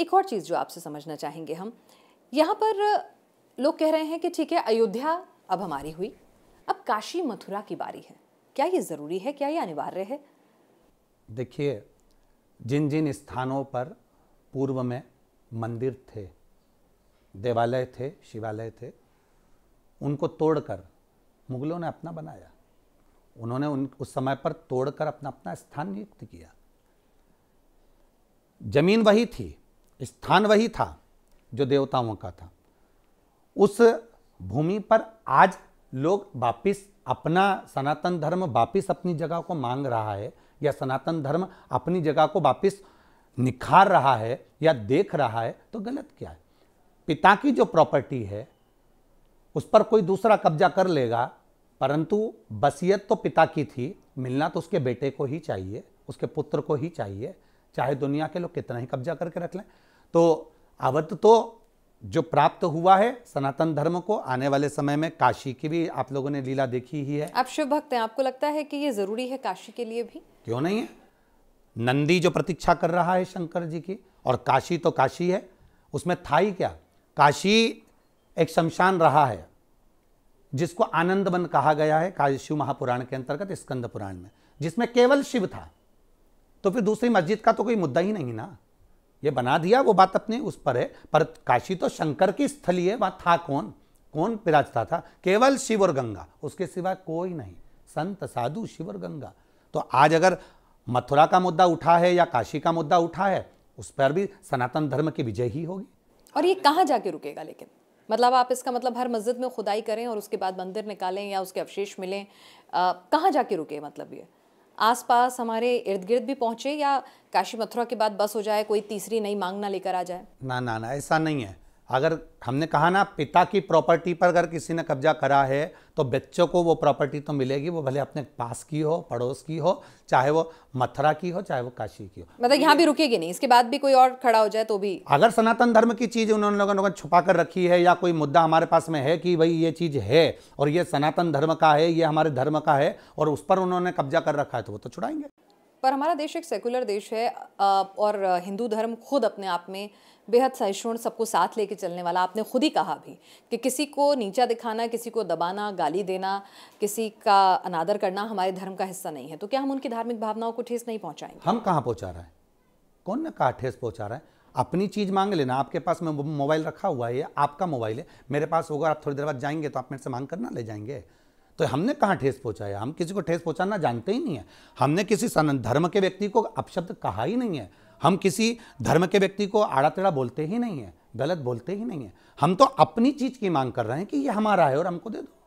एक और चीज़ जो आपसे समझना चाहेंगे हम यहाँ पर लोग कह रहे हैं कि ठीक है अयोध्या अब हमारी हुई अब काशी मथुरा की बारी है क्या ये ज़रूरी है क्या ये अनिवार्य है देखिए जिन जिन स्थानों पर पूर्व में मंदिर थे देवालय थे शिवालय थे उनको तोड़कर मुगलों ने अपना बनाया उन्होंने उन उस समय पर तोड़कर अपना अपना स्थान नियुक्त किया जमीन वही थी स्थान वही था जो देवताओं का था उस भूमि पर आज लोग वापिस अपना सनातन धर्म वापिस अपनी जगह को मांग रहा है या सनातन धर्म अपनी जगह को वापिस निखार रहा है या देख रहा है तो गलत क्या है पिता की जो प्रॉपर्टी है उस पर कोई दूसरा कब्जा कर लेगा परंतु बसियत तो पिता की थी मिलना तो उसके बेटे को ही चाहिए उसके पुत्र को ही चाहिए चाहे दुनिया के लोग कितना ही कब्जा करके रख लें तो अवध तो जो प्राप्त हुआ है सनातन धर्म को आने वाले समय में काशी की भी आप लोगों ने लीला देखी ही है आप शिव भक्त हैं आपको लगता है कि ये जरूरी है काशी के लिए भी क्यों नहीं है नंदी जो प्रतीक्षा कर रहा है शंकर जी की और काशी तो काशी है उसमें था ही क्या काशी एक शमशान रहा है जिसको आनंद मन कहा गया है काशी महापुराण के अंतर्गत स्कंद पुराण में जिसमें केवल शिव था तो फिर दूसरी मस्जिद का तो कोई मुद्दा ही नहीं ना ये बना दिया वो बात अपने उस पर है पर काशी तो शंकर की स्थली है वहां था कौन कौन विराजता था केवल शिव और गंगा उसके सिवा कोई नहीं संत साधु शिव और गंगा तो आज अगर मथुरा का मुद्दा उठा है या काशी का मुद्दा उठा है उस पर भी सनातन धर्म की विजय ही होगी और ये कहाँ जाके रुकेगा लेकिन मतलब आप इसका मतलब हर मस्जिद में खुदाई करें और उसके बाद मंदिर निकालें या उसके अवशेष मिलें कहाँ जाके रुके मतलब ये आसपास हमारे इर्द गिर्द भी पहुँचे या काशी मथुरा के बाद बस हो जाए कोई तीसरी नई मांग ना लेकर आ जाए ना ना ना ऐसा नहीं है अगर हमने कहा ना पिता की प्रॉपर्टी पर अगर किसी ने कब्जा करा है तो बच्चों को वो प्रॉपर्टी तो मिलेगी वो भले अपने पास की हो पड़ोस की हो चाहे वो मथुरा की हो चाहे वो काशी की हो मतलब यहाँ भी रुकेगी नहीं इसके बाद भी कोई और खड़ा हो जाए तो भी अगर सनातन धर्म की चीज़ उन्होंने लोगों ने छुपा कर रखी है या कोई मुद्दा हमारे पास में है कि भाई ये चीज़ है और ये सनातन धर्म का है ये हमारे धर्म का है और उस पर उन्होंने कब्जा कर रखा है तो वो तो छुड़ाएंगे पर हमारा देश एक सेकुलर देश है और हिंदू धर्म खुद अपने आप में बेहद सहिष्णु सबको साथ लेके चलने वाला आपने खुद ही कहा भी कि किसी को नीचा दिखाना किसी को दबाना गाली देना किसी का अनादर करना हमारे धर्म का हिस्सा नहीं है तो क्या हम उनकी धार्मिक भावनाओं को ठेस नहीं पहुँचाएंगे हम कहाँ पहुँचा रहे हैं कौन ना कहा ठेस पहुँचा रहा है अपनी चीज़ मांग लेना आपके पास मैं मोबाइल रखा हुआ है आपका मोबाइल है मेरे पास होगा आप थोड़ी देर बाद जाएंगे तो आप मेरे से मांग करना ले जाएंगे तो हमने कहाँ ठेस पहुँचाया हम किसी को ठेस पहुँचाना जानते ही नहीं है हमने किसी धर्म के व्यक्ति को अपशब्द कहा ही नहीं है हम किसी धर्म के व्यक्ति को आड़ा तेड़ा बोलते ही नहीं है गलत बोलते ही नहीं है हम तो अपनी चीज़ की मांग कर रहे हैं कि ये हमारा है और हमको दे दो